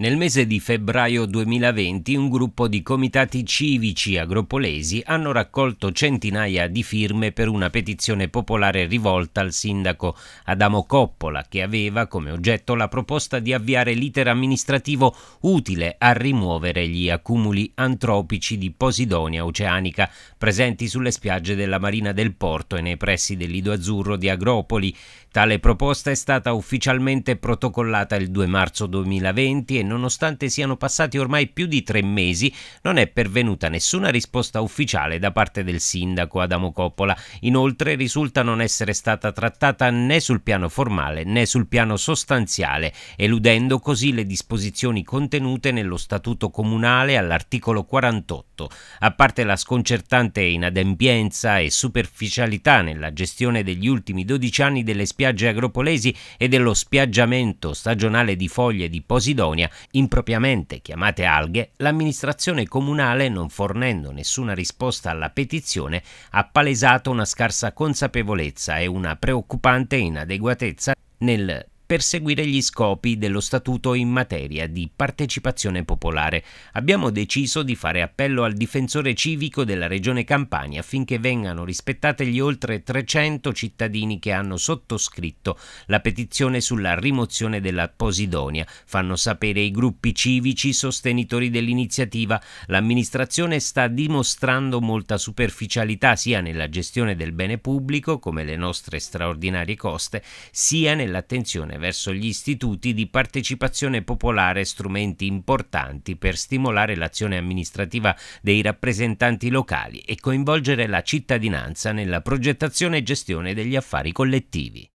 Nel mese di febbraio 2020 un gruppo di comitati civici agropolesi hanno raccolto centinaia di firme per una petizione popolare rivolta al sindaco Adamo Coppola che aveva come oggetto la proposta di avviare l'iter amministrativo utile a rimuovere gli accumuli antropici di posidonia oceanica presenti sulle spiagge della Marina del Porto e nei pressi del Lido Azzurro di Agropoli. Tale proposta è stata ufficialmente protocollata il 2 marzo 2020 e nonostante siano passati ormai più di tre mesi, non è pervenuta nessuna risposta ufficiale da parte del sindaco Adamo Coppola. Inoltre risulta non essere stata trattata né sul piano formale né sul piano sostanziale, eludendo così le disposizioni contenute nello Statuto Comunale all'articolo 48. A parte la sconcertante inadempienza e superficialità nella gestione degli ultimi 12 anni delle spiagge agropolesi e dello spiaggiamento stagionale di foglie di Posidonia, impropriamente chiamate alghe, l'amministrazione comunale, non fornendo nessuna risposta alla petizione, ha palesato una scarsa consapevolezza e una preoccupante inadeguatezza nel per seguire gli scopi dello Statuto in materia di partecipazione popolare. Abbiamo deciso di fare appello al difensore civico della Regione Campania affinché vengano rispettate gli oltre 300 cittadini che hanno sottoscritto la petizione sulla rimozione della Posidonia. Fanno sapere i gruppi civici sostenitori dell'iniziativa. L'amministrazione sta dimostrando molta superficialità sia nella gestione del bene pubblico, come le nostre straordinarie coste, sia nell'attenzione verso gli istituti di partecipazione popolare strumenti importanti per stimolare l'azione amministrativa dei rappresentanti locali e coinvolgere la cittadinanza nella progettazione e gestione degli affari collettivi.